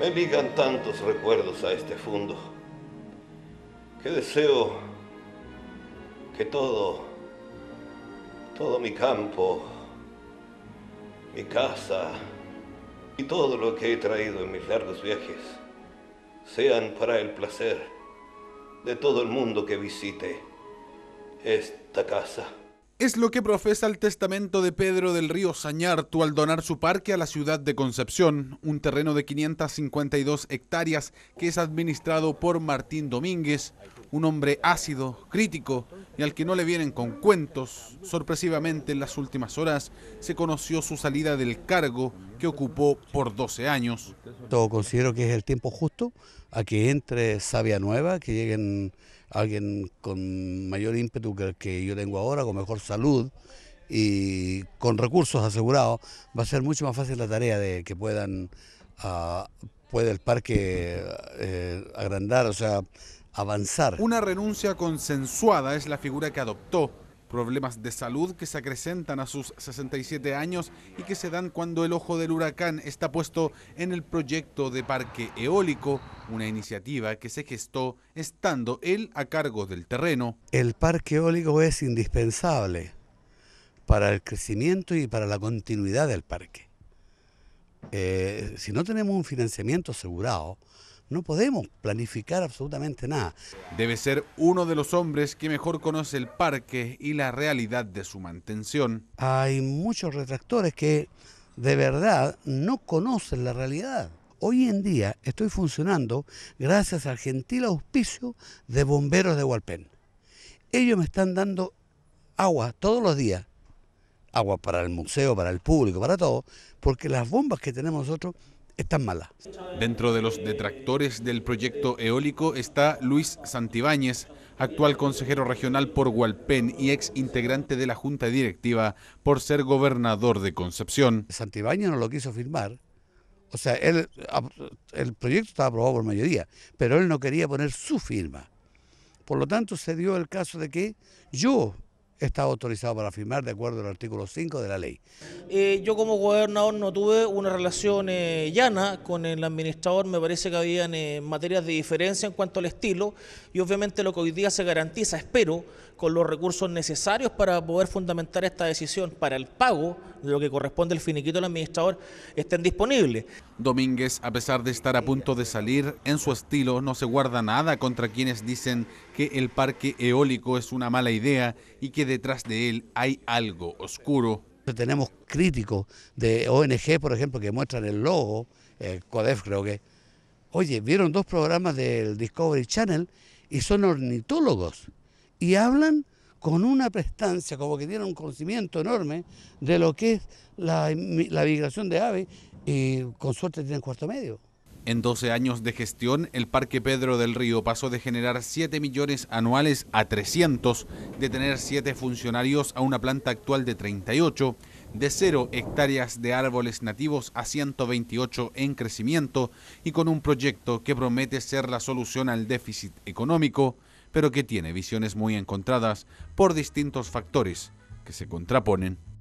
Me ligan tantos recuerdos a este fondo que deseo que todo, todo mi campo, mi casa y todo lo que he traído en mis largos viajes sean para el placer de todo el mundo que visite esta casa. Es lo que profesa el testamento de Pedro del Río Sañartu al donar su parque a la ciudad de Concepción, un terreno de 552 hectáreas que es administrado por Martín Domínguez, un hombre ácido, crítico y al que no le vienen con cuentos. Sorpresivamente en las últimas horas se conoció su salida del cargo que ocupó por 12 años. Todo considero que es el tiempo justo a que entre Sabia Nueva, que lleguen alguien con mayor ímpetu que el que yo tengo ahora, con mejor salud y con recursos asegurados, va a ser mucho más fácil la tarea de que puedan, ah, puede el parque eh, agrandar, o sea, avanzar. Una renuncia consensuada es la figura que adoptó problemas de salud que se acrecentan a sus 67 años y que se dan cuando el ojo del huracán está puesto en el proyecto de parque eólico, una iniciativa que se gestó estando él a cargo del terreno. El parque eólico es indispensable para el crecimiento y para la continuidad del parque. Eh, si no tenemos un financiamiento asegurado, no podemos planificar absolutamente nada. Debe ser uno de los hombres que mejor conoce el parque y la realidad de su mantención. Hay muchos retractores que de verdad no conocen la realidad. Hoy en día estoy funcionando gracias al gentil auspicio de bomberos de Hualpén. Ellos me están dando agua todos los días, agua para el museo, para el público, para todo, porque las bombas que tenemos nosotros están tan Dentro de los detractores del proyecto eólico está Luis Santibáñez, actual consejero regional por Hualpén y ex integrante de la Junta Directiva por ser gobernador de Concepción. Santibáñez no lo quiso firmar. O sea, el proyecto estaba aprobado por mayoría, pero él no quería poner su firma. Por lo tanto, se dio el caso de que yo está autorizado para firmar de acuerdo al artículo 5 de la ley. Eh, yo como gobernador no tuve una relación eh, llana con el administrador, me parece que habían eh, materias de diferencia en cuanto al estilo y obviamente lo que hoy día se garantiza, espero, con los recursos necesarios para poder fundamentar esta decisión para el pago de lo que corresponde al finiquito del administrador estén disponibles. Domínguez, a pesar de estar a punto de salir, en su estilo no se guarda nada contra quienes dicen que el parque eólico es una mala idea y que detrás de él hay algo oscuro. Tenemos críticos de ONG, por ejemplo, que muestran el logo, el CODEF creo que. Oye, vieron dos programas del Discovery Channel y son ornitólogos y hablan con una prestancia, como que tienen un conocimiento enorme de lo que es la, migración de aves y con suerte tienen cuarto medio. En 12 años de gestión, el Parque Pedro del Río pasó de generar 7 millones anuales a 300, de tener 7 funcionarios a una planta actual de 38, de 0 hectáreas de árboles nativos a 128 en crecimiento y con un proyecto que promete ser la solución al déficit económico, pero que tiene visiones muy encontradas por distintos factores que se contraponen.